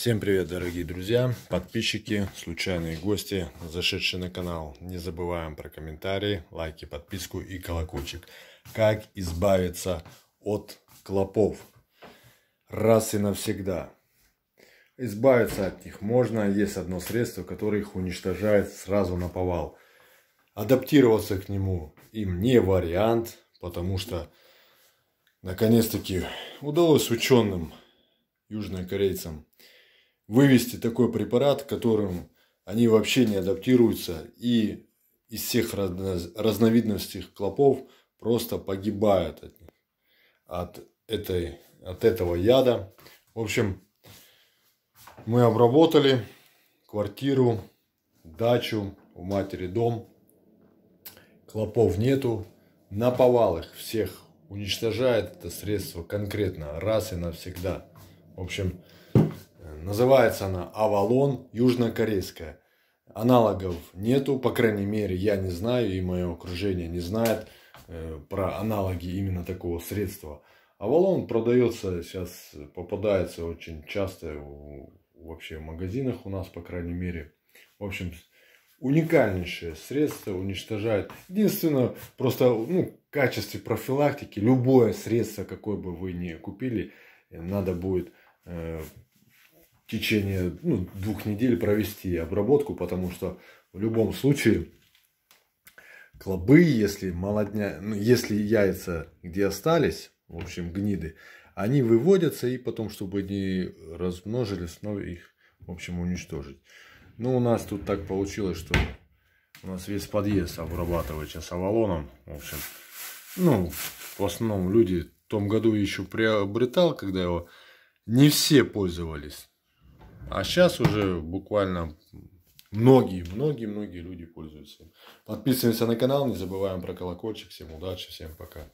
Всем привет, дорогие друзья, подписчики, случайные гости, зашедшие на канал. Не забываем про комментарии, лайки, подписку и колокольчик. Как избавиться от клопов? Раз и навсегда. Избавиться от них можно, есть одно средство, которое их уничтожает сразу на повал. Адаптироваться к нему им не вариант, потому что наконец-таки удалось ученым, южнокорейцам, корейцам вывести такой препарат, которым они вообще не адаптируются и из всех разновидностей клопов просто погибают от, них, от, этой, от этого яда. В общем, мы обработали квартиру, дачу, у матери дом. Клопов нету. Наповал их всех уничтожает это средство конкретно, раз и навсегда. В общем, Называется она «Авалон южнокорейская». Аналогов нету, по крайней мере, я не знаю, и мое окружение не знает э, про аналоги именно такого средства. Авалон продается сейчас, попадается очень часто вообще в магазинах у нас, по крайней мере. В общем, уникальнейшее средство уничтожает. Единственное, просто ну, в качестве профилактики любое средство, какое бы вы ни купили, э, надо будет э, течение ну, двух недель провести обработку, потому что в любом случае клобы, если, молодня... ну, если яйца где остались, в общем гниды, они выводятся и потом, чтобы они размножились, снова их, в общем, уничтожить. Ну, у нас тут так получилось, что у нас весь подъезд обрабатывается сейчас авалоном. В общем, ну, в основном люди в том году еще приобретал, когда его не все пользовались. А сейчас уже буквально многие, многие, многие люди пользуются. Подписываемся на канал, не забываем про колокольчик. Всем удачи, всем пока.